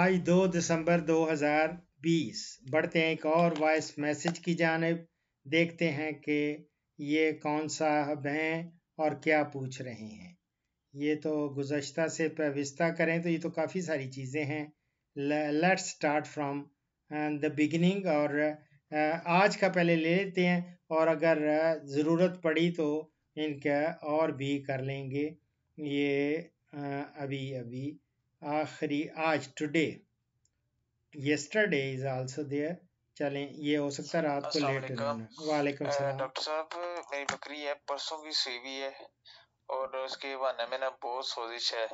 आज दो दिसंबर 2020 बढ़ते हैं एक और वॉइस मैसेज की जानब देखते हैं कि ये कौन साहब हैं और क्या पूछ रहे हैं ये तो गुजशत से विस्ता करें तो ये तो काफ़ी सारी चीज़ें हैं let's start from the beginning और uh, आज का पहले ले लेते हैं और अगर uh, ज़रूरत पड़ी तो इनका और भी कर लेंगे ये uh, अभी अभी आखिरी आज today yesterday is also there चलें ये हो सकता है रात को लेट हो वालेकुम सलाम डॉक्टर साहब मेरी बकरी है परसों भी सुई हुई है और उसके बहाने में ना बहुत सोजिश है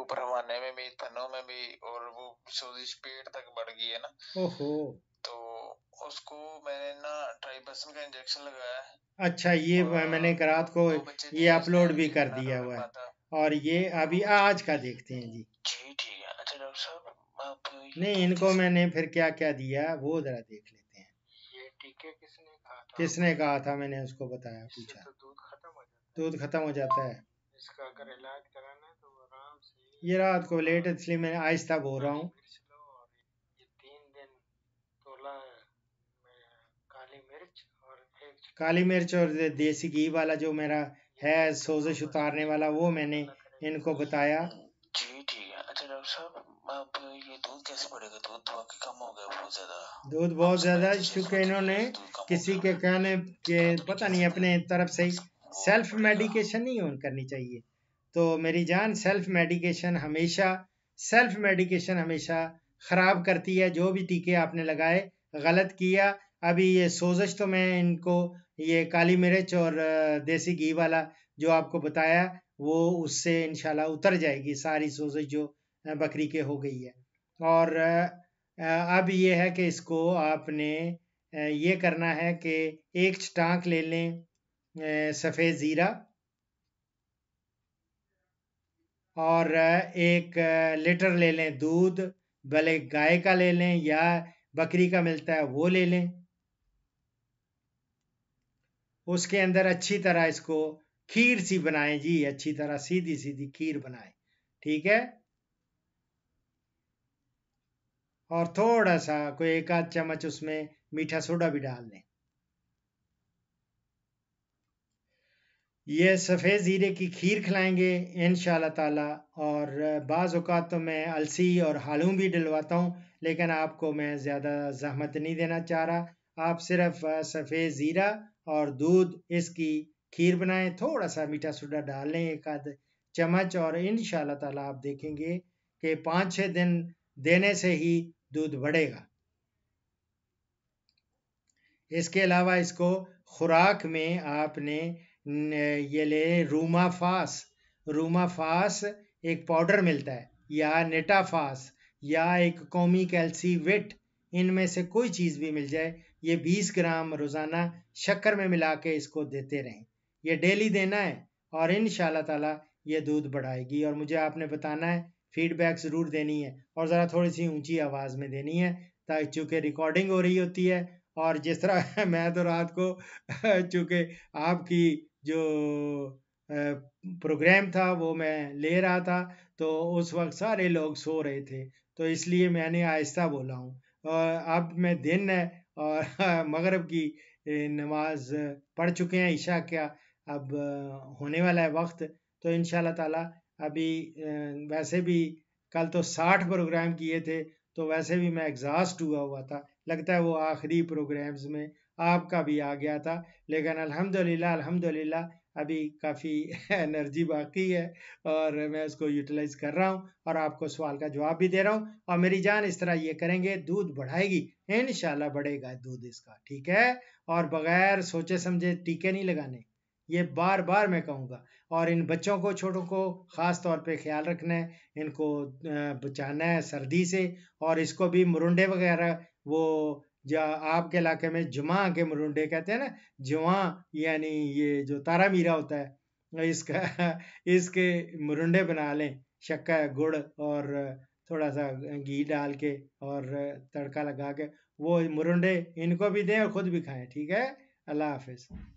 ऊपर हवाने में भी तनों में भी और वो सोजिश पेट तक बढ़ गई है ना ओहो तो उसको मैंने ना ट्राइबसन का इंजेक्शन लगाया अच्छा ये मैंने रात को ये अपलोड भी कर दिया हुआ है और ये अभी आज का देखते हैं जी जी ठीक है अच्छा डॉक्टर साहब आप नहीं इनको मैंने फिर क्या क्या दिया वो जरा देख लेते हैं ये टीके किसने कहा था किसने कहा था मैंने उसको बताया पूछा तो दूध खत्म हो जाता है दूध खत्म हो जाता है इसका अगर इलाज कराना है तो आराम से ये रात को लेट इसलिए मैं आहिस्ता बोल रहा हूँ काली मिर्च और देसी घी वाला जो मेरा है सोजिश उतारने वाला वो मैंने इनको बताया जी ठीक है अच्छा डॉक्टर साहब आप ये दूध कैसे पड़ेगा दूध बाकी तो कम हो गया बहुत ज्यादा दूध बहुत ज्यादा क्योंकि इन्होंने किसी के कहने के पता नहीं अपने तरफ से ही सेल्फ मेडिकेशन नहीं ऑन करनी चाहिए तो मेरी जान सेल्फ मेडिकेशन हमेशा सेल्फ मेडिकेशन हमेशा ख़राब करती है जो भी टीके आपने लगाए गलत किया अभी ये सोजश तो मैं इनको ये काली मिर्च और देसी घी वाला जो आपको बताया वो उससे इनशाला उतर जाएगी सारी सोजश जो बकरी के हो गई है और अब ये है कि इसको आपने ये करना है कि एक टाँक ले लें सफ़ेद ज़ीरा और एक लीटर ले लें दूध भले गाय का ले लें या बकरी का मिलता है वो ले लें उसके अंदर अच्छी तरह इसको खीर सी बनाएं जी अच्छी तरह सीधी सीधी खीर बनाएं ठीक है और थोड़ा सा कोई एक आध चम्मच उसमें मीठा सोडा भी डाल दें ये सफ़ेद ज़ीरे की खीर खिलाएंगे इन ताला और बाज़ अवत तो मैं अलसी और हालूम भी डलवाता हूँ लेकिन आपको मैं ज़्यादा जहमत नहीं देना चाह रहा आप सिर्फ सफ़ेद ज़ीरा और दूध इसकी खीर बनाएं थोड़ा सा मीठा सोडा डाल लें एक आध चम्मच और इन ताला आप देखेंगे कि पाँच छः दिन देने से ही दूध बढ़ेगा इसके अलावा इसको खुराक में आपने ये ले रूमा फास रूमा फास एक पाउडर मिलता है या नेटाफास या एक कौमी कैल्सी वेट इनमें से कोई चीज़ भी मिल जाए ये 20 ग्राम रोज़ाना शक्कर में मिला के इसको देते रहें ये डेली देना है और इन ताला ये दूध बढ़ाएगी और मुझे आपने बताना है फीडबैक ज़रूर देनी है और ज़रा थोड़ी सी ऊंची आवाज़ में देनी है ताकि चूँकि रिकॉर्डिंग हो रही होती है और जिस तरह मैं तो रात को चूँकि आपकी जो प्रोग्राम था वो मैं ले रहा था तो उस वक्त सारे लोग सो रहे थे तो इसलिए मैंने आहिस्ता बोला हूँ और अब मैं दिन है और मगरब की नमाज पढ़ चुके हैं ईशा क्या अब होने वाला है वक्त तो इन ताला अभी वैसे भी कल तो साठ प्रोग्राम किए थे तो वैसे भी मैं एग्जास्ट हुआ हुआ था लगता है वो आखिरी प्रोग्राम्स में आपका भी आ गया था लेकिन अल्हम्दुलिल्लाह अल्हम्दुलिल्लाह अभी काफ़ी एनर्जी बाकी है और मैं उसको यूटिलाइज कर रहा हूँ और आपको सवाल का जवाब भी दे रहा हूँ और मेरी जान इस तरह ये करेंगे दूध बढ़ाएगी इन बढ़ेगा दूध इसका ठीक है और बगैर सोचे समझे टीके नहीं लगाने ये बार बार मैं कहूँगा और इन बच्चों को छोटों को ख़ास तौर पे ख्याल रखना है इनको बचाना है सर्दी से और इसको भी मुरुंडे वगैरह वो आपके इलाके में जुमा के मुरुंडे कहते हैं ना जुआ यानी ये जो तारा मीरा होता है इसका इसके मुरुंडे बना लें शक्कर गुड़ और थोड़ा सा घी डाल के और तड़का लगा के वो मुरुंडे इनको भी दें और ख़ुद भी खाएं ठीक है अल्लाह हाफिज़